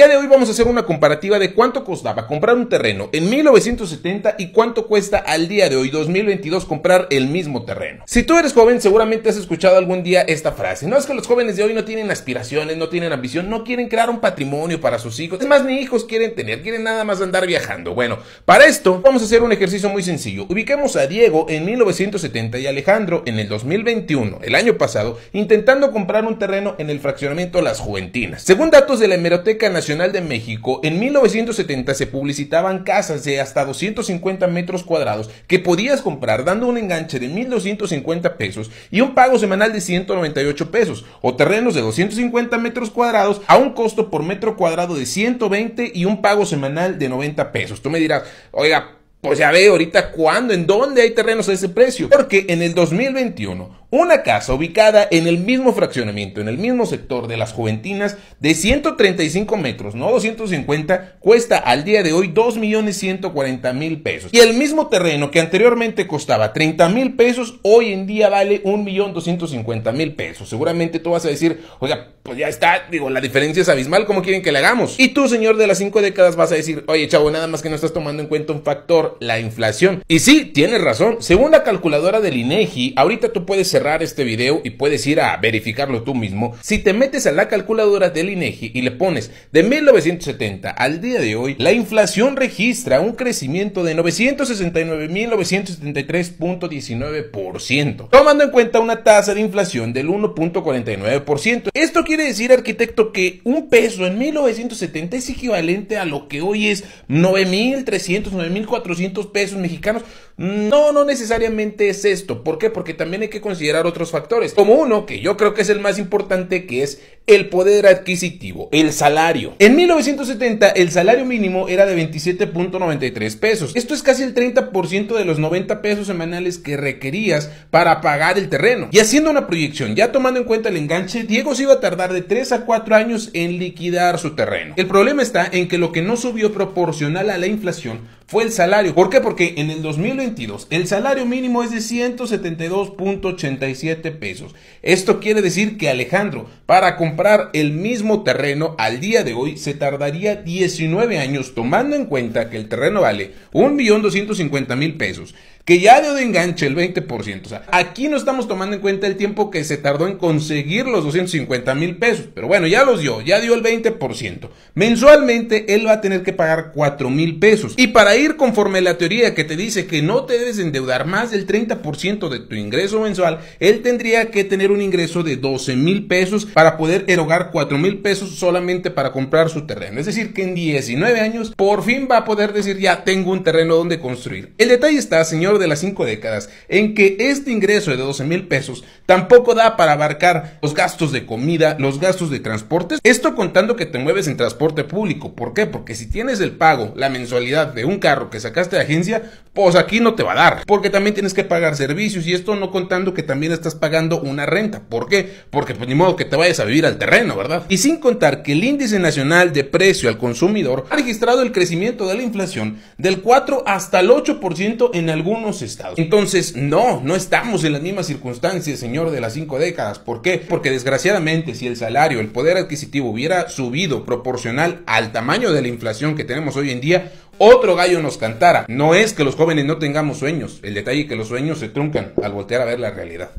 día de hoy vamos a hacer una comparativa de cuánto costaba comprar un terreno en 1970 y cuánto cuesta al día de hoy 2022 comprar el mismo terreno. Si tú eres joven seguramente has escuchado algún día esta frase, no es que los jóvenes de hoy no tienen aspiraciones, no tienen ambición, no quieren crear un patrimonio para sus hijos, es más ni hijos quieren tener, quieren nada más andar viajando. Bueno, para esto vamos a hacer un ejercicio muy sencillo, ubiquemos a Diego en 1970 y Alejandro en el 2021, el año pasado, intentando comprar un terreno en el fraccionamiento Las Juventinas. Según datos de la Hemeroteca Nacional, de México, en 1970 se publicitaban casas de hasta 250 metros cuadrados que podías comprar dando un enganche de 1.250 pesos y un pago semanal de 198 pesos, o terrenos de 250 metros cuadrados a un costo por metro cuadrado de 120 y un pago semanal de 90 pesos. Tú me dirás, oiga, pues ya ve ahorita cuándo, en dónde hay terrenos a ese precio. Porque en el 2021 una casa ubicada en el mismo fraccionamiento, en el mismo sector de las Juventinas, de 135 metros, no 250, cuesta al día de hoy 2.140.000 pesos. Y el mismo terreno que anteriormente costaba mil pesos, hoy en día vale 1.250.000 pesos. Seguramente tú vas a decir, oiga, pues ya está, digo, la diferencia es abismal, ¿cómo quieren que la hagamos? Y tú, señor de las cinco décadas, vas a decir, oye, chavo, nada más que no estás tomando en cuenta un factor, la inflación. Y sí, tienes razón. Según la calculadora del INEGI, ahorita tú puedes ser este video y puedes ir a verificarlo tú mismo, si te metes a la calculadora del INEGI y le pones de 1970 al día de hoy, la inflación registra un crecimiento de 969.973.19%, tomando en cuenta una tasa de inflación del 1.49%. Esto quiere decir, arquitecto, que un peso en 1970 es equivalente a lo que hoy es 9.300, 9.400 pesos mexicanos. No, no necesariamente es esto. ¿Por qué? Porque también hay que considerar otros factores, como uno que yo creo que es el más importante, que es el poder adquisitivo, el salario. En 1970 el salario mínimo era de 27.93 pesos. Esto es casi el 30% de los 90 pesos semanales que requerías para pagar el terreno. Y haciendo una proyección, ya tomando en cuenta el enganche, Diego se iba a tardar de 3 a 4 años en liquidar su terreno. El problema está en que lo que no subió proporcional a la inflación fue el salario. ¿Por qué? Porque en el 2022 el salario mínimo es de 172.87 pesos. Esto quiere decir que Alejandro, para comprar comprar el mismo terreno al día de hoy se tardaría 19 años, tomando en cuenta que el terreno vale 1.250.000 pesos que ya dio de enganche el 20%. O sea, aquí no estamos tomando en cuenta el tiempo que se tardó en conseguir los 250 mil pesos. Pero bueno, ya los dio, ya dio el 20%. Mensualmente él va a tener que pagar 4 mil pesos. Y para ir conforme la teoría que te dice que no te debes endeudar más del 30% de tu ingreso mensual, él tendría que tener un ingreso de 12 mil pesos para poder erogar 4 mil pesos solamente para comprar su terreno. Es decir, que en 19 años por fin va a poder decir ya tengo un terreno donde construir. El detalle está, señor de las cinco décadas, en que este ingreso de 12 mil pesos tampoco da para abarcar los gastos de comida, los gastos de transportes, esto contando que te mueves en transporte público. ¿Por qué? Porque si tienes el pago, la mensualidad de un carro que sacaste de agencia, pues aquí no te va a dar, porque también tienes que pagar servicios y esto no contando que también estás pagando una renta. ¿Por qué? Porque pues ni modo que te vayas a vivir al terreno, ¿verdad? Y sin contar que el índice nacional de precio al consumidor ha registrado el crecimiento de la inflación del 4 hasta el 8% en algún entonces, no, no estamos en las mismas circunstancias, señor, de las cinco décadas. ¿Por qué? Porque desgraciadamente, si el salario, el poder adquisitivo hubiera subido proporcional al tamaño de la inflación que tenemos hoy en día, otro gallo nos cantara. No es que los jóvenes no tengamos sueños, el detalle es que los sueños se truncan al voltear a ver la realidad.